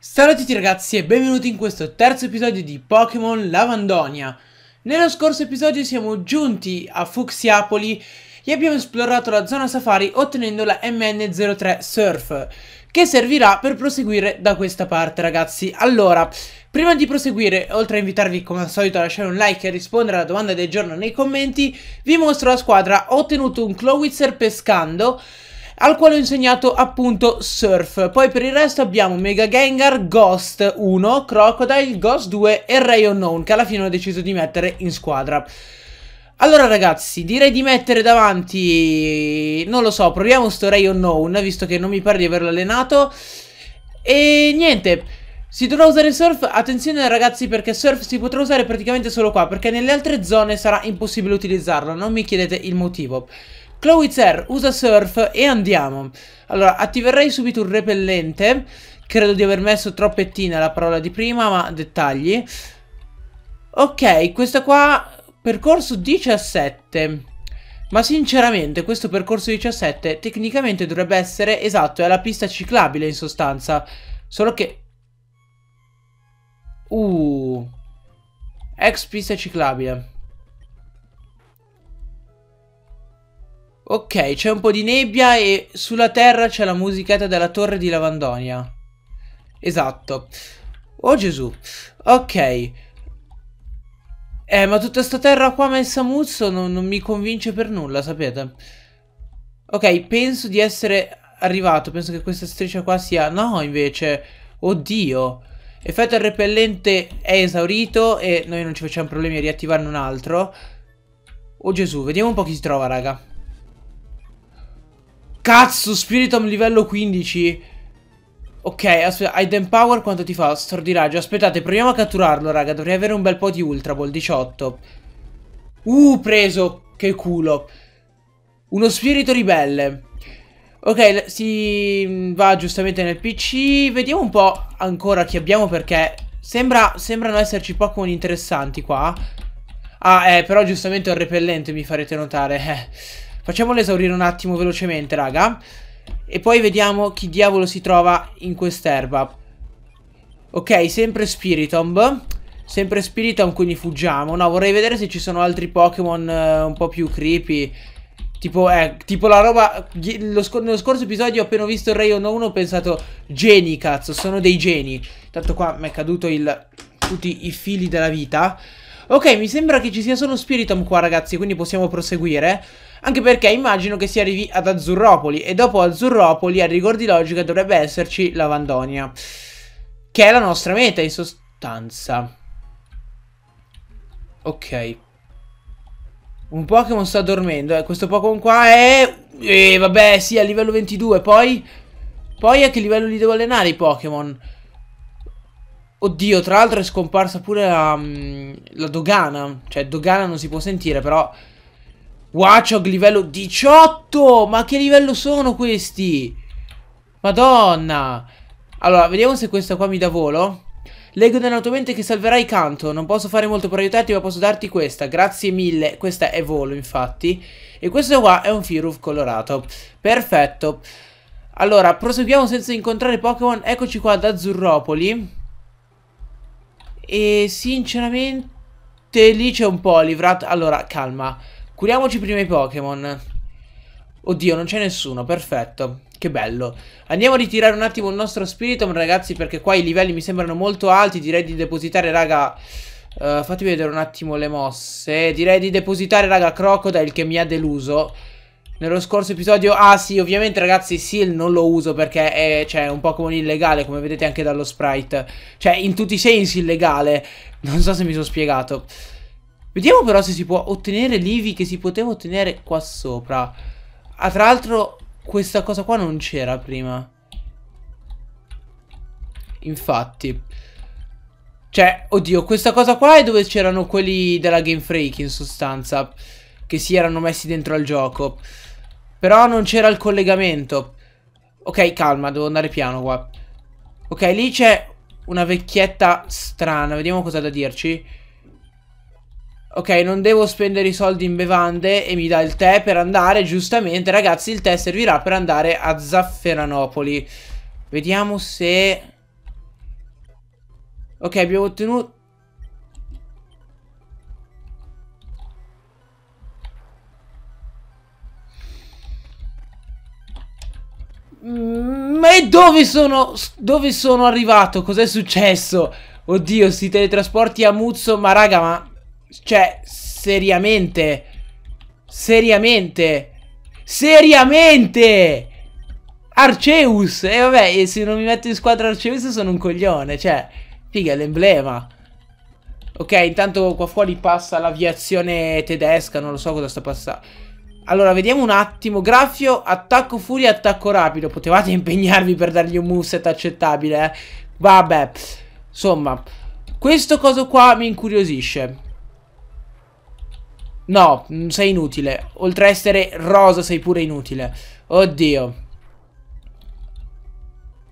Salve a tutti ragazzi e benvenuti in questo terzo episodio di Pokémon Lavandonia. Nello scorso episodio siamo giunti a Fuxiapoli e abbiamo esplorato la zona safari ottenendo la MN03 Surf che servirà per proseguire da questa parte ragazzi. Allora, prima di proseguire, oltre a invitarvi come al solito a lasciare un like e a rispondere alla domanda del giorno nei commenti, vi mostro la squadra, ho ottenuto un Clowitzer pescando al quale ho insegnato appunto Surf. Poi per il resto abbiamo Mega Gengar, Ghost 1, Crocodile, Ghost 2 e Ray Unknown che alla fine ho deciso di mettere in squadra. Allora ragazzi, direi di mettere davanti, non lo so, proviamo sto Ray Unknown visto che non mi pare di averlo allenato e niente... Si dovrà usare surf, attenzione ragazzi perché surf si potrà usare praticamente solo qua perché nelle altre zone sarà impossibile utilizzarlo, non mi chiedete il motivo. Chloe Zer, usa surf e andiamo. Allora, attiverei subito un repellente. Credo di aver messo troppettina la parola di prima, ma dettagli. Ok, questa qua, percorso 17. Ma sinceramente questo percorso 17 tecnicamente dovrebbe essere esatto, è la pista ciclabile in sostanza. Solo che... Uh... Ex pista ciclabile. Ok, c'è un po' di nebbia e sulla terra c'è la musichetta della torre di Lavandonia. Esatto. Oh Gesù. Ok. Eh, ma tutta sta terra qua messa a muzzo non, non mi convince per nulla, sapete? Ok, penso di essere arrivato. Penso che questa striscia qua sia... No, invece. Oddio. Effetto al repellente è esaurito e noi non ci facciamo problemi a riattivarne un altro. Oh Gesù, vediamo un po' chi si trova, raga. Cazzo, Spiritum livello 15. Ok, aspetta, Item Power quanto ti fa? Stordiraggio. Aspettate, proviamo a catturarlo, raga. Dovrei avere un bel po' di Ultra Ball, 18. Uh, preso. Che culo. Uno spirito ribelle. Ok, si mm, va giustamente nel PC. Vediamo un po' ancora chi abbiamo perché sembra, sembrano esserci Pokémon interessanti qua. Ah, eh, però giustamente ho il repellente, mi farete notare. Eh. Facciamolo esaurire un attimo velocemente, raga. E poi vediamo chi diavolo si trova in quest'erba. Ok, sempre Spiritomb. Sempre Spiritomb, quindi fuggiamo. No, vorrei vedere se ci sono altri Pokémon eh, un po' più creepy. Tipo, eh, tipo la roba... Lo sc nello scorso episodio ho appena visto il Rayon 1 ho pensato... Geni, cazzo, sono dei geni. Tanto qua mi è caduto il... Tutti i fili della vita. Ok, mi sembra che ci sia solo Spiritom qua ragazzi, quindi possiamo proseguire. Anche perché immagino che si arrivi ad Azzurropoli e dopo Azzurropoli, a rigor di logica, dovrebbe esserci Lavandonia. Che è la nostra meta in sostanza. Ok. Un Pokémon sta dormendo, eh. Questo Pokémon qua è... Eh, vabbè, sì, a livello 22. Poi... Poi a che livello li devo allenare i Pokémon? Oddio, tra l'altro è scomparsa pure la, mm, la, dogana. Cioè, dogana non si può sentire, però... Watchog livello 18! Ma che livello sono questi? Madonna! Allora, vediamo se questa qua mi dà volo. Leggo nella tua mente che salverai Canto. Non posso fare molto per aiutarti, ma posso darti questa. Grazie mille. Questa è volo, infatti. E questo qua è un Firuf colorato. Perfetto. Allora, proseguiamo senza incontrare Pokémon. Eccoci qua ad Azzurropoli. E sinceramente lì c'è un po' livrato... Allora, calma. Curiamoci prima i Pokémon. Oddio, non c'è nessuno, perfetto. Che bello. Andiamo a ritirare un attimo il nostro Spiritomb, ragazzi, perché qua i livelli mi sembrano molto alti. Direi di depositare, raga... Uh, fatemi vedere un attimo le mosse. Direi di depositare, raga, Crocodile che mi ha deluso. Nello scorso episodio, ah sì, ovviamente ragazzi Seal non lo uso perché è cioè, un Pokémon illegale, come vedete anche dallo sprite. Cioè, in tutti i sensi illegale. Non so se mi sono spiegato. Vediamo però se si può ottenere l'Ivi che si poteva ottenere qua sopra. Ah, tra l'altro, questa cosa qua non c'era prima. Infatti. Cioè, oddio, questa cosa qua è dove c'erano quelli della Game Freak, in sostanza. Che si erano messi dentro al gioco. Però non c'era il collegamento. Ok, calma, devo andare piano qua. Ok, lì c'è una vecchietta strana. Vediamo cosa da dirci. Ok, non devo spendere i soldi in bevande e mi dà il tè per andare, giustamente. Ragazzi, il tè servirà per andare a Zafferanopoli. Vediamo se... Ok, abbiamo ottenuto... Mm, ma e dove sono? Dove sono arrivato? Cos'è successo? Oddio, si teletrasporti a Muzzo, ma raga, ma... Cioè, seriamente? Seriamente? Seriamente? Arceus! E eh, vabbè, se non mi metto in squadra Arceus sono un coglione, cioè... Figa, l'emblema. Ok, intanto qua fuori passa l'aviazione tedesca, non lo so cosa sta passando. Allora, vediamo un attimo. Graffio, attacco furia, attacco rapido. Potevate impegnarvi per dargli un moveset accettabile, eh? Vabbè. Insomma, questo coso qua mi incuriosisce. No, mm, sei inutile. Oltre a essere rosa, sei pure inutile. Oddio.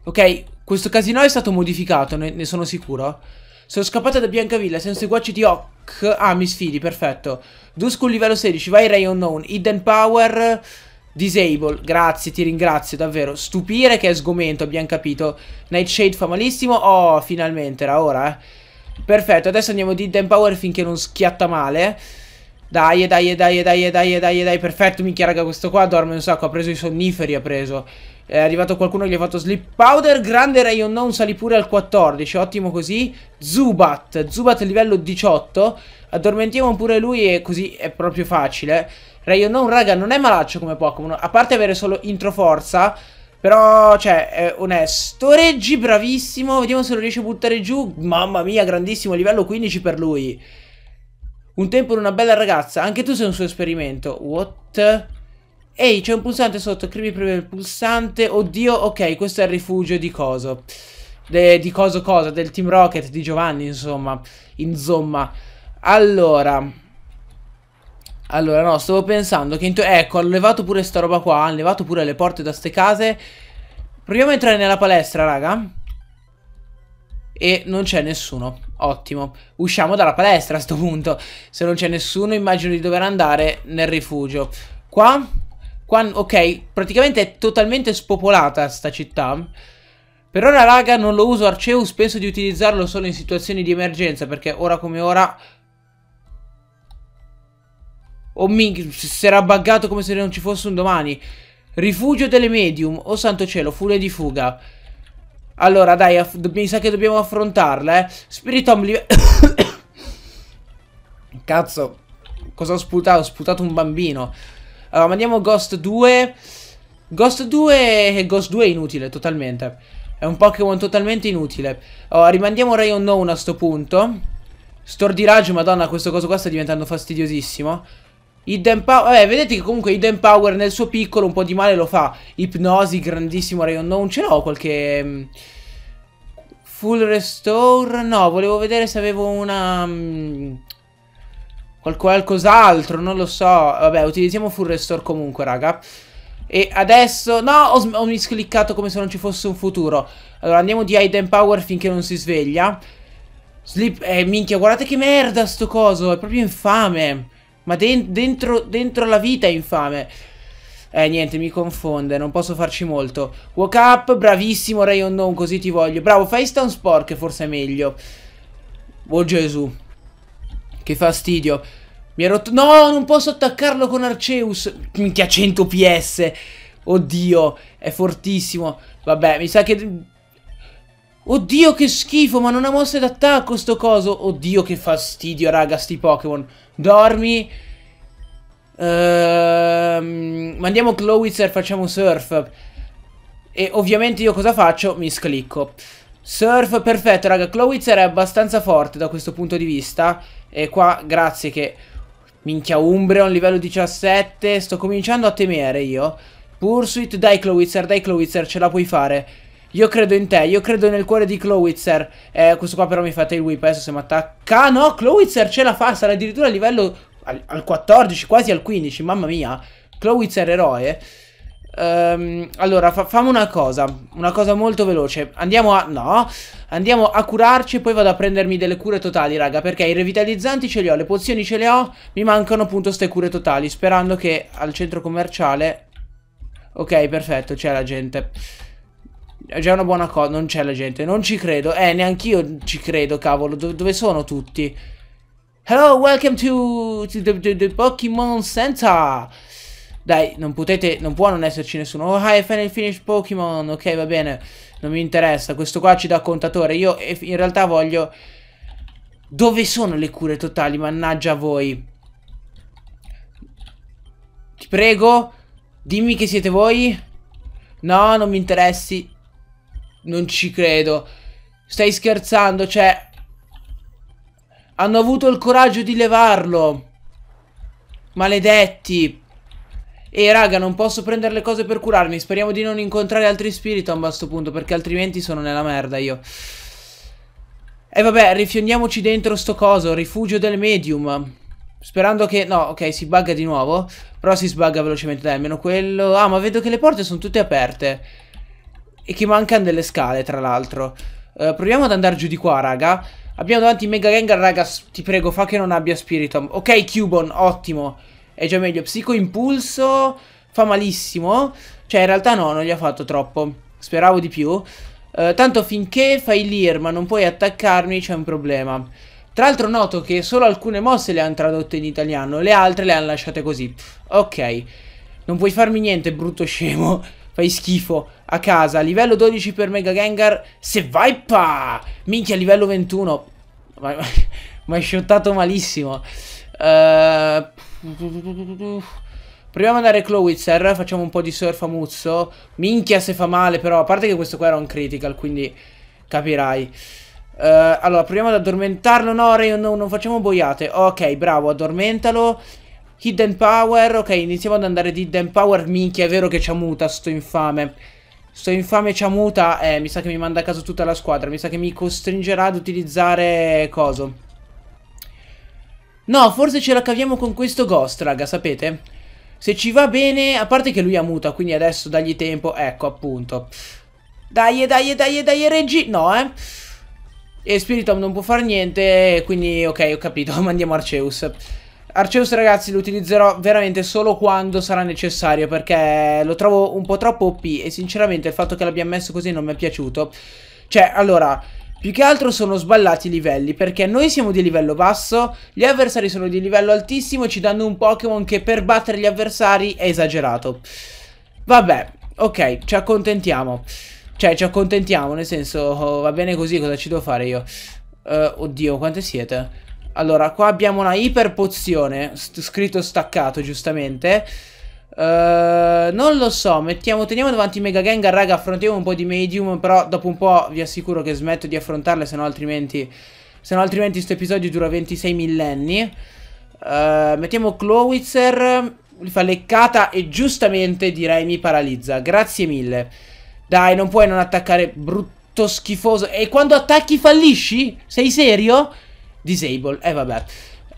Ok, questo casino è stato modificato, ne, ne sono sicuro. Sono scappata da Biancavilla senza i guacci di Ock. Ah, mi sfidi, perfetto. Duskull livello 16, vai Ray Unknown. Hidden Power... Disable, grazie, ti ringrazio davvero. Stupire che è sgomento, abbiamo capito. Nightshade fa malissimo. Oh, finalmente, era ora, eh. Perfetto, adesso andiamo di Hidden Power finché non schiatta male. Dai, dai, dai, dai, dai, dai, dai, dai, perfetto, minchia raga, questo qua dorme un sacco, ha preso i sonniferi, ha preso. È arrivato qualcuno che gli ha fatto Sleep Powder. Grande Rayon Non sali pure al 14. Ottimo così. Zubat. Zubat livello 18. Addormentiamo pure lui e così è proprio facile. Rayon Non, raga, non è malaccio come Pokémon. A parte avere solo intro forza. Però, cioè, è onesto. Reggi, bravissimo. Vediamo se lo riesce a buttare giù. Mamma mia, grandissimo. Livello 15 per lui. Un tempo in una bella ragazza. Anche tu sei un suo esperimento. What? Ehi, c'è un pulsante sotto, Creepy preme il pulsante. Oddio, ok, questo è il rifugio di coso. De, di coso cosa, del Team Rocket, di Giovanni, insomma. Insomma. Allora... Allora, no, stavo pensando che... Ecco, hanno levato pure sta roba qua, ha levato pure le porte da ste case. Proviamo a entrare nella palestra, raga. E non c'è nessuno. Ottimo. Usciamo dalla palestra a sto punto. Se non c'è nessuno, immagino di dover andare nel rifugio. Qua quando, ok, praticamente è totalmente spopolata sta città. Per ora, raga, non lo uso Arceus, penso di utilizzarlo solo in situazioni di emergenza, perché ora come ora... Oh minchia, si era buggato come se non ci fosse un domani. Rifugio delle medium, oh santo cielo, furia di fuga. Allora, dai, mi sa che dobbiamo affrontarla, eh. Spiritom... Cazzo, cosa ho sputato? Ho sputato un bambino. Allora, mandiamo Ghost 2. Ghost 2 e Ghost 2 è inutile, totalmente. È un Pokémon totalmente inutile. Allora, rimandiamo Rayon Known a sto punto. Stordirage, madonna, questo coso qua sta diventando fastidiosissimo. Idem Power, vabbè, vedete che comunque Idem Power nel suo piccolo un po' di male lo fa. Ipnosi, grandissimo Rayon Known. Ce l'ho qualche... Mm, Full Restore? No, volevo vedere se avevo una... Mm, Qualcos'altro, non lo so. Vabbè, utilizziamo full restore comunque, raga. E adesso... No, ho, ho miscliccato come se non ci fosse un futuro. Allora, andiamo di Hidden Power finché non si sveglia. Sleep... Eh, minchia, guardate che merda sto coso. È proprio infame. Ma de dentro, dentro la vita è infame. Eh, niente, mi confonde, non posso farci molto. Woke up, bravissimo, Rayon Non, così ti voglio. Bravo, fai sta un sport, che forse è meglio. Oh Gesù. Che fastidio. Mi ha rotto... No, non posso attaccarlo con Arceus. Minchia, 100 PS. Oddio, è fortissimo. Vabbè, mi sa che... Oddio, che schifo, ma non ha mosse d'attacco sto coso. Oddio, che fastidio, raga, sti Pokémon. Dormi. Ehm, mandiamo Clowitzer, facciamo surf. E ovviamente io cosa faccio? Mi sclicco. Surf, perfetto, raga. Clowitzer è abbastanza forte da questo punto di vista. E qua grazie che... Minchia Umbreon, livello 17. Sto cominciando a temere io. Pursuit, dai Clowitzer, dai Clowitzer, ce la puoi fare. Io credo in te, io credo nel cuore di Clowitzer. Eh, questo qua però mi fa tail whip, adesso eh, se mi attacca... Ah, no, Clowitzer ce la fa, sarà addirittura a livello... Al, al 14, quasi al 15, mamma mia. Clowitzer eroe. Um, allora, fa famo una cosa. Una cosa molto veloce. Andiamo a... No. Andiamo a curarci e poi vado a prendermi delle cure totali, raga. Perché i revitalizzanti ce li ho, le pozioni ce le ho. Mi mancano appunto queste cure totali. Sperando che al centro commerciale... Ok, perfetto, c'è la gente. È già una buona cosa. Non c'è la gente. Non ci credo. Eh, neanch'io ci credo, cavolo. Do dove sono tutti? Hello, welcome to, to the, the, the Pokemon Center. Dai, non potete, non può non esserci nessuno. Oh, hi, final finish Pokémon. Ok, va bene. Non mi interessa. Questo qua ci dà contatore. Io eh, in realtà voglio... Dove sono le cure totali? Mannaggia voi. Ti prego. Dimmi che siete voi. No, non mi interessi. Non ci credo. Stai scherzando, cioè... Hanno avuto il coraggio di levarlo. Maledetti. E raga, non posso prendere le cose per curarmi. Speriamo di non incontrare altri spiriti a sto punto, perché altrimenti sono nella merda io. E vabbè, rifiondiamoci dentro sto coso, rifugio del medium. Sperando che... No, ok, si bugga di nuovo. Però si sbagga velocemente, dai, almeno quello... Ah, ma vedo che le porte sono tutte aperte. E che mancano delle scale, tra l'altro. Uh, proviamo ad andare giù di qua, raga. Abbiamo davanti Mega Gengar, raga, ti prego, fa che non abbia spirito. Ok, Cubon, ottimo è già meglio, Psico Impulso fa malissimo. Cioè, in realtà no, non gli ha fatto troppo. Speravo di più. Eh, tanto finché fai l'IR ma non puoi attaccarmi c'è un problema. Tra l'altro noto che solo alcune mosse le hanno tradotte in italiano, le altre le hanno lasciate così. Ok, non puoi farmi niente, brutto scemo. Fai schifo. A casa, livello 12 per Mega Gengar. Se vai pa! Minchia, livello 21. Ma, ma, ma è shottato malissimo. Uh, Proviamo ad andare Clowitzer, facciamo un po' di surf a Muzzo. Minchia se fa male però, a parte che questo qua era un critical, quindi capirai. Uh, allora, proviamo ad addormentarlo. No, Ray, no, non facciamo boiate. Ok, bravo, addormentalo. Hidden Power, ok, iniziamo ad andare di Hidden Power. Minchia, è vero che c'ha muta, sto infame. Sto infame c'ha muta, eh, mi sa che mi manda a caso tutta la squadra. Mi sa che mi costringerà ad utilizzare... Coso? No, forse ce la caviamo con questo Ghost, raga, sapete? Se ci va bene, a parte che lui ha muta, quindi adesso dagli tempo, ecco, appunto. Dai, dai, dai, dai, Reggi, no, eh. E Spiritom non può fare niente, quindi, ok, ho capito, mandiamo Arceus. Arceus, ragazzi, lo utilizzerò veramente solo quando sarà necessario, perché lo trovo un po' troppo OP e sinceramente il fatto che l'abbia messo così non mi è piaciuto. Cioè, allora... Più che altro sono sballati i livelli, perché noi siamo di livello basso, gli avversari sono di livello altissimo, ci danno un Pokémon che per battere gli avversari è esagerato. Vabbè, ok, ci accontentiamo. Cioè, ci accontentiamo, nel senso, oh, va bene così, cosa ci devo fare io? Uh, oddio, quante siete? Allora, qua abbiamo una iperpozione, scritto staccato, giustamente. Uh, non lo so, mettiamo, teniamo davanti Mega Gengar, raga, affrontiamo un po' di medium, però dopo un po' vi assicuro che smetto di affrontarle, sennò altrimenti, se altrimenti questo episodio dura 26 millenni. Uh, mettiamo Clowitzer, mi fa leccata e giustamente direi mi paralizza, grazie mille. Dai, non puoi non attaccare, brutto schifoso. E quando attacchi fallisci? Sei serio? Disable, eh vabbè.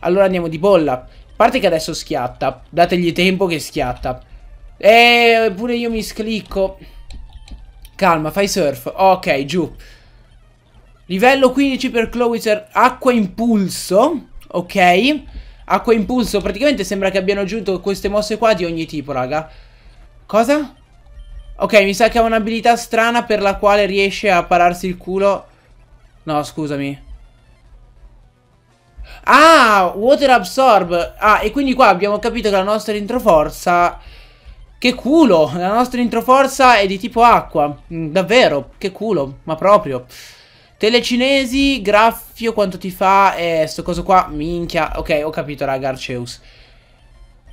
Allora andiamo di bolla parte che adesso schiatta. Dategli tempo che schiatta. E pure io mi sclicco. Calma, fai surf. Ok, giù. Livello 15 per Closer. Acqua impulso. Ok. Acqua impulso. Praticamente sembra che abbiano aggiunto queste mosse qua di ogni tipo, raga. Cosa? Ok, mi sa che ha un'abilità strana per la quale riesce a pararsi il culo. No, scusami. Ah, Water Absorb. Ah, e quindi qua abbiamo capito che la nostra introforza... Che culo! La nostra introforza è di tipo acqua. Mm, davvero, che culo, ma proprio. Telecinesi, graffio, quanto ti fa? Eh, sto coso qua, minchia. Ok, ho capito, raga, Arceus.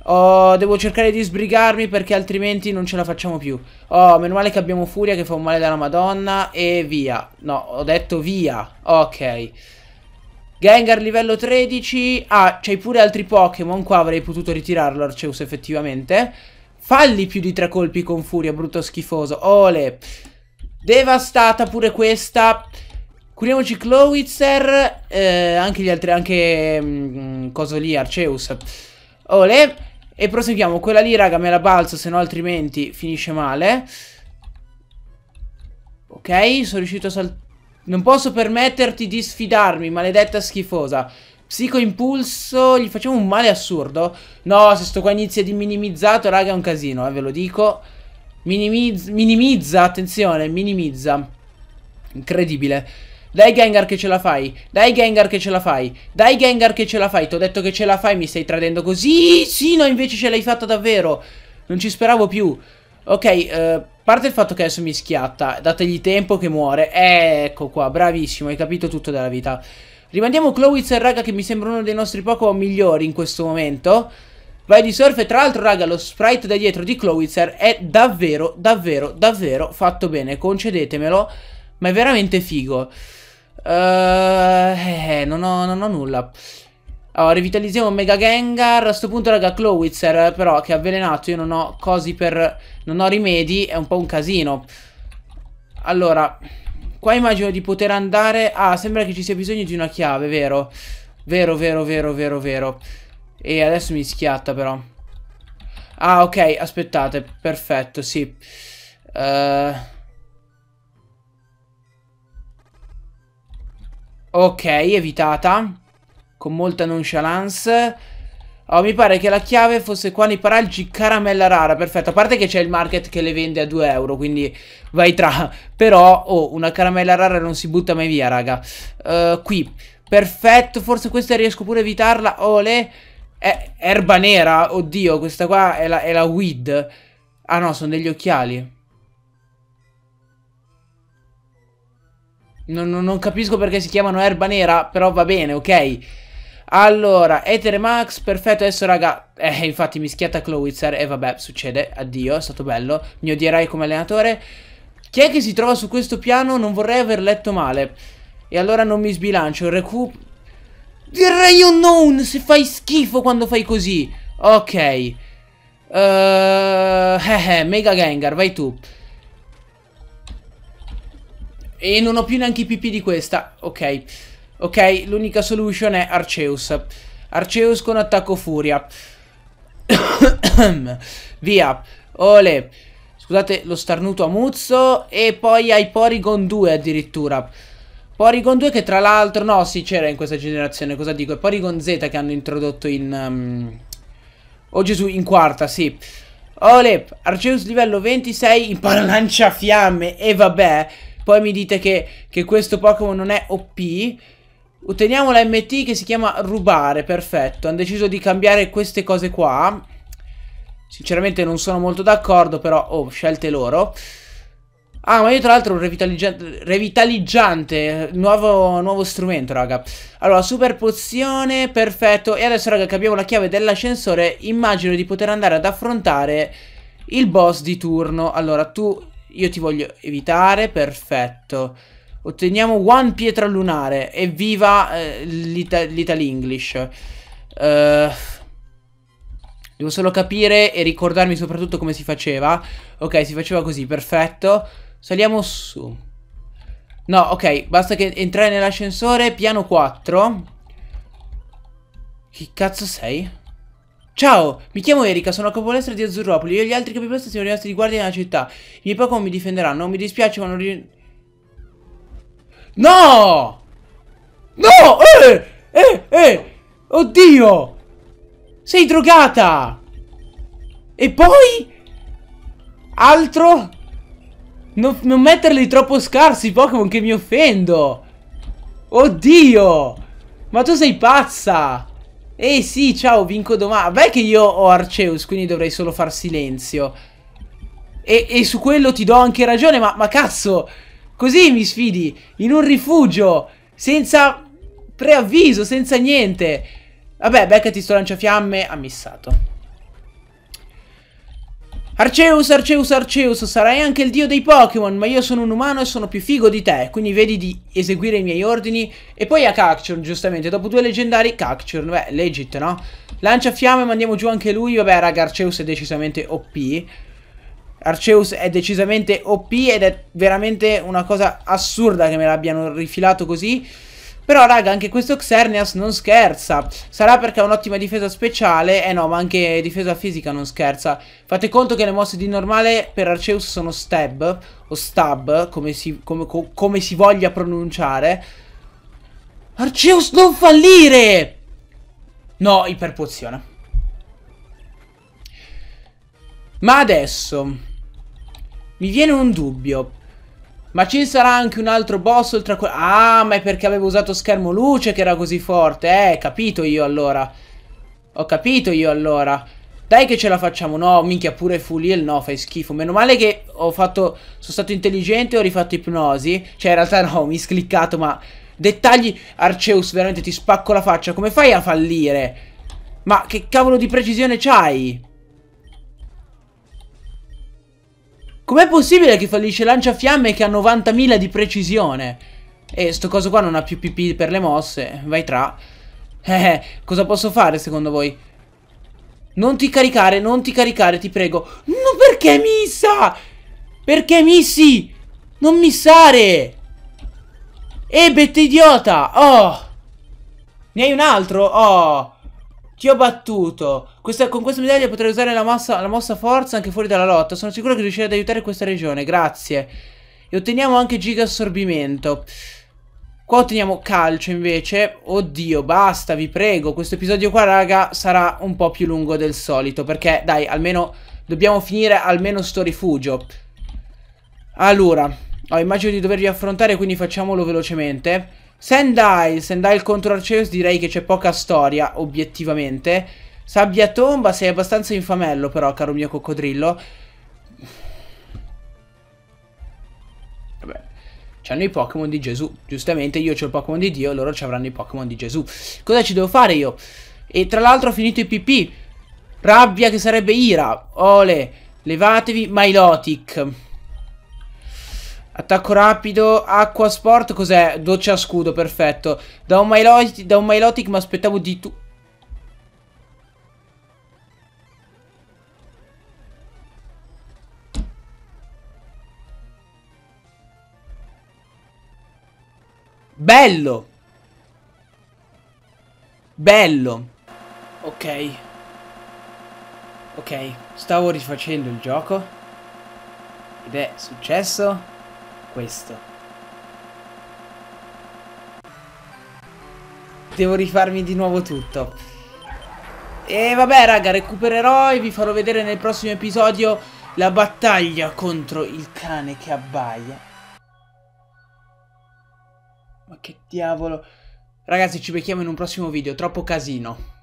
Oh, devo cercare di sbrigarmi perché altrimenti non ce la facciamo più. Oh, meno male che abbiamo Furia che fa un male dalla madonna e via. No, ho detto via. Ok. Gengar livello 13. Ah, c'hai pure altri Pokémon. Qua avrei potuto ritirarlo Arceus effettivamente. Falli più di tre colpi con furia, brutto schifoso. Ole. Devastata pure questa. Curiamoci Clowitzer. Eh, anche gli altri, anche... Mh, mm, coso lì, Arceus. Ole. E proseguiamo. Quella lì, raga, me la balzo, se no altrimenti finisce male. Ok, sono riuscito a saltare. Non posso permetterti di sfidarmi, maledetta schifosa. Psico impulso, gli facciamo un male assurdo? No, se sto qua inizia di minimizzato, raga, è un casino, eh, ve lo dico. Minimiz minimizza, attenzione, minimizza. Incredibile. Dai Gengar che ce la fai, dai Gengar che ce la fai, dai Gengar che ce la fai, ti ho detto che ce la fai, mi stai tradendo così, sì, no, invece ce l'hai fatta davvero, non ci speravo più, ok, eh... Uh parte il fatto che adesso mi schiatta, dategli tempo che muore. Ecco qua, bravissimo, hai capito tutto della vita. Rimandiamo Clowitz e raga che mi sembra uno dei nostri Pokémon migliori in questo momento. Vai di surf e tra l'altro raga lo sprite da dietro di Clowitzer è davvero davvero davvero fatto bene concedetemelo ma è veramente figo uh, eh, non, ho, non ho nulla allora, rivitalizziamo Mega Gengar. A questo punto, raga, Clowitzer, eh, però, che è avvelenato. Io non ho cosi per... Non ho rimedi. È un po' un casino. Allora... Qua immagino di poter andare... Ah, sembra che ci sia bisogno di una chiave, vero? Vero, vero, vero, vero, vero. E adesso mi schiatta, però. Ah, ok, aspettate. Perfetto, sì. Uh... Ok, evitata con molta nonchalance. Oh, mi pare che la chiave fosse qua nei paraggi caramella rara, perfetto. A parte che c'è il market che le vende a 2 euro, quindi vai tra. Però, oh, una caramella rara non si butta mai via, raga. Uh, qui, perfetto, forse questa riesco pure a evitarla. Ole, eh, erba nera, oddio, questa qua è la, è la weed. Ah no, sono degli occhiali. Non, non, non capisco perché si chiamano erba nera, però va bene, ok. Allora, Ether Max, perfetto, adesso raga, eh, infatti mi schiatta Clowitzer e eh, vabbè, succede, addio, è stato bello, mi odierai come allenatore. Chi è che si trova su questo piano? Non vorrei aver letto male. E allora non mi sbilancio, recu... Direi unknown, se fai schifo quando fai così. Ok. Uh, eh, eh, Mega Gengar, vai tu. E non ho più neanche i pipi di questa. Ok. Ok, l'unica solution è Arceus. Arceus con attacco furia. Via. Ole. Scusate lo starnuto a Muzzo. E poi hai Porygon 2 addirittura. Porygon 2 che tra l'altro... No, sì, c'era in questa generazione. Cosa dico? È Porygon Z che hanno introdotto in... Um... Oh Gesù, in quarta, sì. Ole, Arceus livello 26 impara lanciafiamme. E vabbè. Poi mi dite che, che questo Pokémon non è OP. Otteniamo la MT che si chiama rubare, perfetto. Hanno deciso di cambiare queste cose qua. Sinceramente non sono molto d'accordo, però, oh, scelte loro. Ah, ma io tra l'altro un revitalizzante, revitalizzante nuovo, nuovo, strumento, raga. Allora, super pozione, perfetto. E adesso, raga, che abbiamo la chiave dell'ascensore, immagino di poter andare ad affrontare il boss di turno. Allora, tu, io ti voglio evitare, perfetto. Otteniamo one pietra lunare. Evviva eh, l'Ital English. Uh, devo solo capire e ricordarmi soprattutto come si faceva. Ok, si faceva così, perfetto. Saliamo su. No, ok, basta che entrare nell'ascensore, piano 4. Chi cazzo sei? Ciao, mi chiamo Erika, sono la capolestra di Azzurropoli. Io e gli altri capolestra siamo rimasti di guardia nella città. I miei Pokémon mi difenderanno. Mi dispiace, ma non riesco... No! No! Eh! Eh! Eh! Oddio! Sei drogata! E poi? Altro? Non, non metterli troppo scarsi i Pokémon che mi offendo! Oddio! Ma tu sei pazza! Eh sì, ciao, vinco domani. Beh che io ho Arceus, quindi dovrei solo far silenzio. E, e su quello ti do anche ragione, ma, ma cazzo... Così mi sfidi, in un rifugio, senza preavviso, senza niente. Vabbè, beccati sto lanciafiamme, ha missato. Arceus, Arceus, Arceus, sarai anche il dio dei Pokémon, ma io sono un umano e sono più figo di te, quindi vedi di eseguire i miei ordini. E poi a Cacturn, giustamente, dopo due leggendari, Cacturn, beh, legit, no? Lancia fiamme, mandiamo giù anche lui, vabbè, raga, Arceus è decisamente OP. Arceus è decisamente OP ed è veramente una cosa assurda che me l'abbiano rifilato così. Però raga anche questo Xerneas non scherza Sarà perché ha un'ottima difesa speciale Eh no ma anche difesa fisica non scherza Fate conto che le mosse di normale per Arceus sono stab O stab come si, come, come si voglia pronunciare Arceus non fallire No iperpozione. Ma adesso mi viene un dubbio. Ma ci sarà anche un altro boss oltre a quello... Ah, ma è perché avevo usato schermo luce che era così forte. Eh, capito io allora. Ho capito io allora. Dai che ce la facciamo. No, minchia, pure full Fuliel no, fai schifo. Meno male che ho fatto... Sono stato intelligente e ho rifatto ipnosi. Cioè, in realtà no, ho miscliccato, ma... Dettagli, Arceus, veramente ti spacco la faccia. Come fai a fallire? Ma che cavolo di precisione c'hai? Com'è possibile che fallisce lanciafiamme che ha 90.000 di precisione? E sto coso qua non ha più pipì per le mosse. Vai tra. Eh, cosa posso fare secondo voi? Non ti caricare, non ti caricare, ti prego. No, perché missa? Perché missi? Non missare! Ebete idiota! Oh! Ne hai un altro? Oh! Ti ho battuto. Questa, con questa medaglia potrei usare la, mossa, la mossa forza anche fuori dalla lotta. Sono sicuro che riuscirai ad aiutare questa regione. Grazie. E otteniamo anche giga assorbimento. Qua otteniamo calcio invece. Oddio, basta, vi prego. Questo episodio qua, raga, sarà un po' più lungo del solito. Perché, dai, almeno dobbiamo finire almeno sto rifugio. Allora, oh, immagino di dovervi affrontare, quindi facciamolo velocemente. Sendai, Sendai contro Arceus direi che c'è poca storia, obiettivamente. Sabbia tomba, sei abbastanza infamello però, caro mio coccodrillo. Vabbè, c'hanno i Pokémon di Gesù. Giustamente io ho il Pokémon di Dio, loro ci avranno i Pokémon di Gesù. Cosa ci devo fare io? E tra l'altro ho finito i PP. Rabbia che sarebbe ira. Ole, levatevi Milotic. Attacco rapido, acqua sport, cos'è? Doccia a scudo, perfetto. Da un, Milotic, da un Milotic mi aspettavo di tu... Bello! Bello! Ok. Ok, stavo rifacendo il gioco. Ed è successo questo. Devo rifarmi di nuovo tutto. E vabbè raga, recupererò e vi farò vedere nel prossimo episodio la battaglia contro il cane che abbaia. Ma che diavolo. Ragazzi, ci becchiamo in un prossimo video, troppo casino.